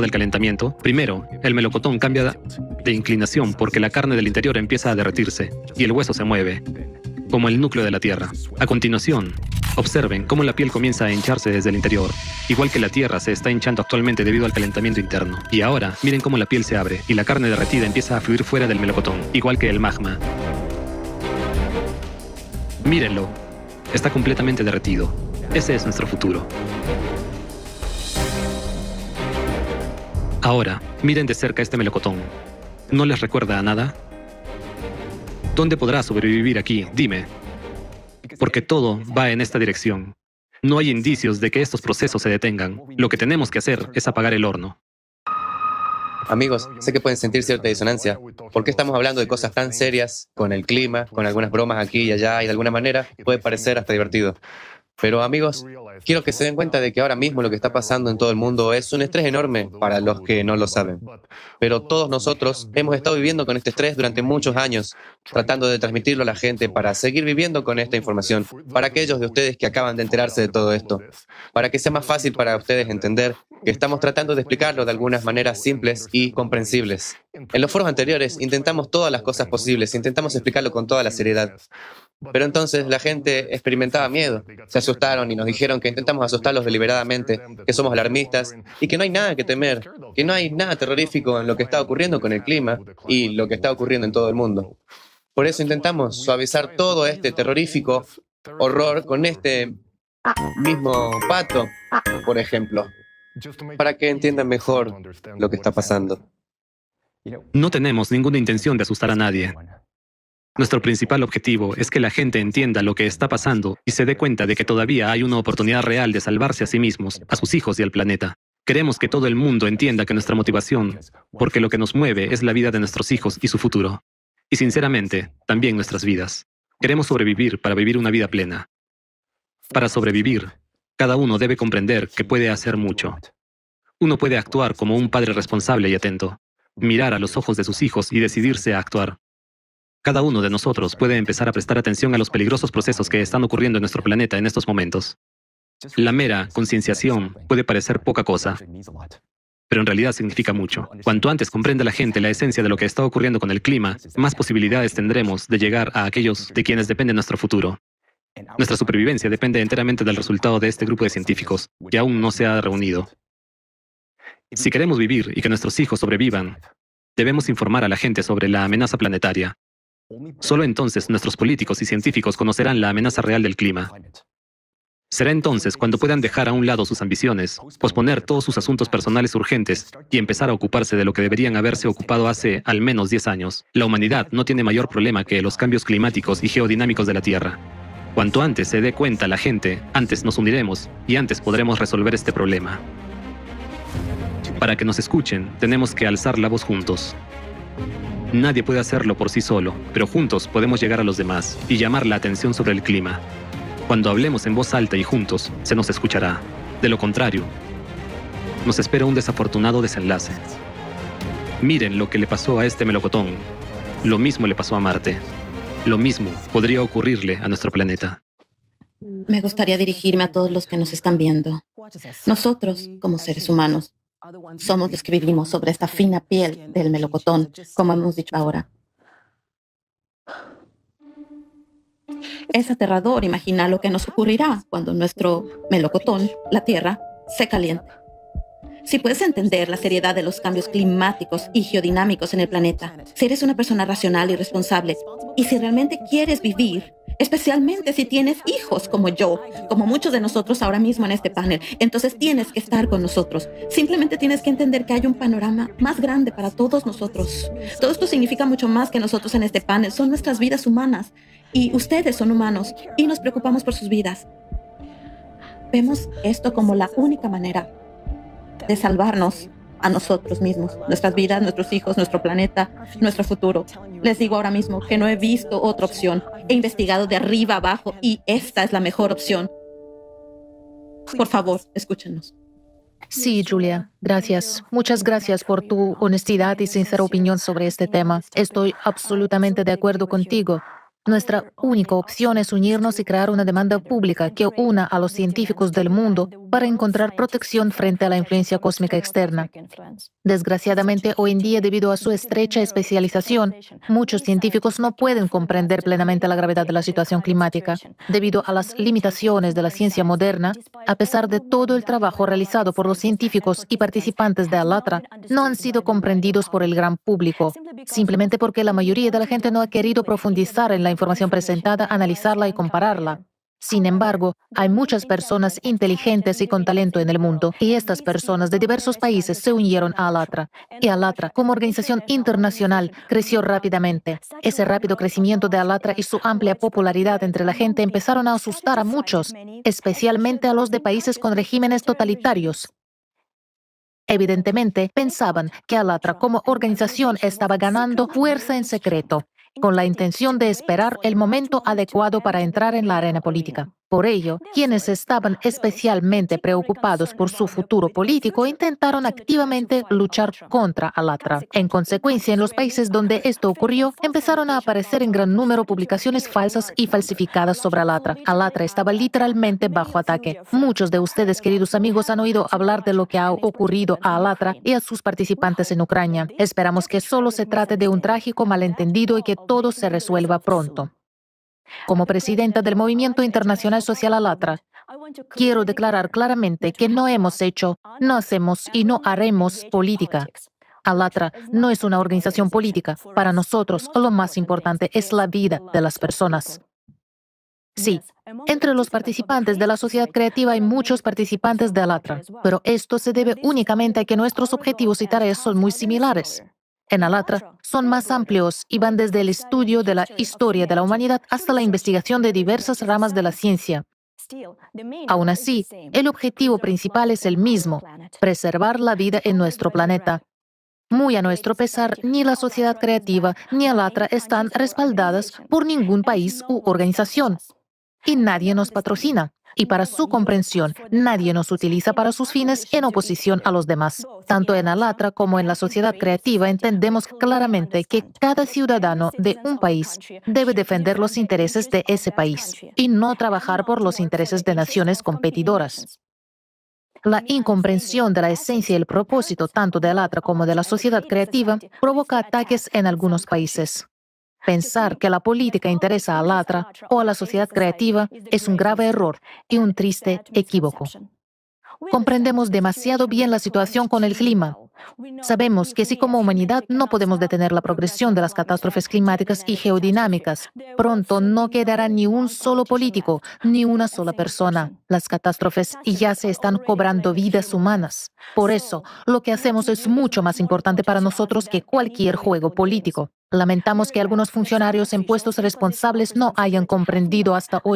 del calentamiento? Primero, el melocotón cambia de inclinación porque la carne del interior empieza a derretirse y el hueso se mueve, como el núcleo de la Tierra. A continuación, observen cómo la piel comienza a hincharse desde el interior, igual que la Tierra se está hinchando actualmente debido al calentamiento interno. Y ahora, miren cómo la piel se abre y la carne derretida empieza a fluir fuera del melocotón, igual que el magma. Mírenlo, está completamente derretido. Ese es nuestro futuro. Ahora, miren de cerca este melocotón. ¿No les recuerda a nada? ¿Dónde podrá sobrevivir aquí? Dime. Porque todo va en esta dirección. No hay indicios de que estos procesos se detengan. Lo que tenemos que hacer es apagar el horno. Amigos, sé que pueden sentir cierta disonancia. ¿Por qué estamos hablando de cosas tan serias con el clima, con algunas bromas aquí y allá y de alguna manera puede parecer hasta divertido? Pero amigos, Quiero que se den cuenta de que ahora mismo lo que está pasando en todo el mundo es un estrés enorme para los que no lo saben. Pero todos nosotros hemos estado viviendo con este estrés durante muchos años, tratando de transmitirlo a la gente para seguir viviendo con esta información, para aquellos de ustedes que acaban de enterarse de todo esto, para que sea más fácil para ustedes entender que estamos tratando de explicarlo de algunas maneras simples y comprensibles. En los foros anteriores intentamos todas las cosas posibles, intentamos explicarlo con toda la seriedad. Pero entonces la gente experimentaba miedo, se asustaron y nos dijeron que intentamos asustarlos deliberadamente, que somos alarmistas y que no hay nada que temer, que no hay nada terrorífico en lo que está ocurriendo con el clima y lo que está ocurriendo en todo el mundo. Por eso intentamos suavizar todo este terrorífico horror con este mismo pato, por ejemplo, para que entiendan mejor lo que está pasando. No tenemos ninguna intención de asustar a nadie. Nuestro principal objetivo es que la gente entienda lo que está pasando y se dé cuenta de que todavía hay una oportunidad real de salvarse a sí mismos, a sus hijos y al planeta. Queremos que todo el mundo entienda que nuestra motivación, porque lo que nos mueve es la vida de nuestros hijos y su futuro. Y sinceramente, también nuestras vidas. Queremos sobrevivir para vivir una vida plena. Para sobrevivir, cada uno debe comprender que puede hacer mucho. Uno puede actuar como un padre responsable y atento, mirar a los ojos de sus hijos y decidirse a actuar. Cada uno de nosotros puede empezar a prestar atención a los peligrosos procesos que están ocurriendo en nuestro planeta en estos momentos. La mera concienciación puede parecer poca cosa, pero en realidad significa mucho. Cuanto antes comprenda la gente la esencia de lo que está ocurriendo con el clima, más posibilidades tendremos de llegar a aquellos de quienes depende nuestro futuro. Nuestra supervivencia depende enteramente del resultado de este grupo de científicos, que aún no se ha reunido. Si queremos vivir y que nuestros hijos sobrevivan, debemos informar a la gente sobre la amenaza planetaria, Solo entonces nuestros políticos y científicos conocerán la amenaza real del clima. Será entonces cuando puedan dejar a un lado sus ambiciones, posponer todos sus asuntos personales urgentes y empezar a ocuparse de lo que deberían haberse ocupado hace al menos 10 años. La humanidad no tiene mayor problema que los cambios climáticos y geodinámicos de la Tierra. Cuanto antes se dé cuenta la gente, antes nos uniremos y antes podremos resolver este problema. Para que nos escuchen, tenemos que alzar la voz juntos. Nadie puede hacerlo por sí solo, pero juntos podemos llegar a los demás y llamar la atención sobre el clima. Cuando hablemos en voz alta y juntos, se nos escuchará. De lo contrario, nos espera un desafortunado desenlace. Miren lo que le pasó a este melocotón. Lo mismo le pasó a Marte. Lo mismo podría ocurrirle a nuestro planeta. Me gustaría dirigirme a todos los que nos están viendo. Nosotros, como seres humanos, somos los que vivimos sobre esta fina piel del melocotón, como hemos dicho ahora. Es aterrador imaginar lo que nos ocurrirá cuando nuestro melocotón, la Tierra, se caliente. Si puedes entender la seriedad de los cambios climáticos y geodinámicos en el planeta, si eres una persona racional y responsable, y si realmente quieres vivir especialmente si tienes hijos como yo, como muchos de nosotros ahora mismo en este panel. Entonces tienes que estar con nosotros. Simplemente tienes que entender que hay un panorama más grande para todos nosotros. Todo esto significa mucho más que nosotros en este panel. Son nuestras vidas humanas y ustedes son humanos y nos preocupamos por sus vidas. Vemos esto como la única manera de salvarnos a nosotros mismos, nuestras vidas, nuestros hijos, nuestro planeta, nuestro futuro. Les digo ahora mismo que no he visto otra opción. He investigado de arriba abajo y esta es la mejor opción. Por favor, escúchenos. Sí, Julia, gracias. Muchas gracias por tu honestidad y sincera opinión sobre este tema. Estoy absolutamente de acuerdo contigo. Nuestra única opción es unirnos y crear una demanda pública que una a los científicos este del mundo para encontrar protección frente a la influencia cósmica externa. Desgraciadamente, hoy en día, debido a su estrecha especialización, muchos científicos no pueden comprender plenamente la gravedad de la situación climática. Debido a las limitaciones de la ciencia moderna, a pesar de todo el trabajo realizado por los científicos y participantes de ALATRA, no han sido comprendidos por el gran público, simplemente porque la mayoría de la gente no ha querido profundizar en la la información presentada, analizarla y compararla. Sin embargo, hay muchas personas inteligentes y con talento en el mundo, y estas personas de diversos países se unieron a Alatra. Y Alatra, como organización internacional, creció rápidamente. Ese rápido crecimiento de Alatra y su amplia popularidad entre la gente empezaron a asustar a muchos, especialmente a los de países con regímenes totalitarios. Evidentemente, pensaban que Alatra como organización estaba ganando fuerza en secreto con la intención de esperar el momento adecuado para entrar en la arena política. Por ello, quienes estaban especialmente preocupados por su futuro político intentaron activamente luchar contra Alatra. En consecuencia, en los países donde esto ocurrió, empezaron a aparecer en gran número publicaciones falsas y falsificadas sobre Alatra. Alatra estaba literalmente bajo ataque. Muchos de ustedes, queridos amigos, han oído hablar de lo que ha ocurrido a Alatra y a sus participantes en Ucrania. Esperamos que solo se trate de un trágico malentendido y que todo se resuelva pronto. Como presidenta del Movimiento Internacional Social Alatra, quiero declarar claramente que no hemos hecho, no hacemos y no haremos política. Alatra no es una organización política. Para nosotros lo más importante es la vida de las personas. Sí, entre los participantes de la sociedad creativa hay muchos participantes de Alatra, pero esto se debe únicamente a que nuestros objetivos y tareas son muy similares en Alatra son más amplios y van desde el estudio de la historia de la humanidad hasta la investigación de diversas ramas de la ciencia. Aún así, el objetivo principal es el mismo, preservar la vida en nuestro planeta. Muy a nuestro pesar, ni la sociedad creativa ni Alatra están respaldadas por ningún país u organización. Y nadie nos patrocina y para su comprensión. Nadie nos utiliza para sus fines en oposición a los demás. Tanto en Alatra como en la sociedad creativa entendemos claramente que cada ciudadano de un país debe defender los intereses de ese país y no trabajar por los intereses de naciones competidoras. La incomprensión de la esencia y el propósito tanto de Alatra como de la sociedad creativa provoca ataques en algunos países. Pensar que la política interesa a Latra o a la sociedad creativa es un grave error y un triste equívoco. Comprendemos demasiado bien la situación con el clima. Sabemos que si como humanidad no podemos detener la progresión de las catástrofes climáticas y geodinámicas, pronto no quedará ni un solo político, ni una sola persona. Las catástrofes ya se están cobrando vidas humanas. Por eso, lo que hacemos es mucho más importante para nosotros que cualquier juego político. Lamentamos que algunos funcionarios en puestos responsables no hayan comprendido hasta hoy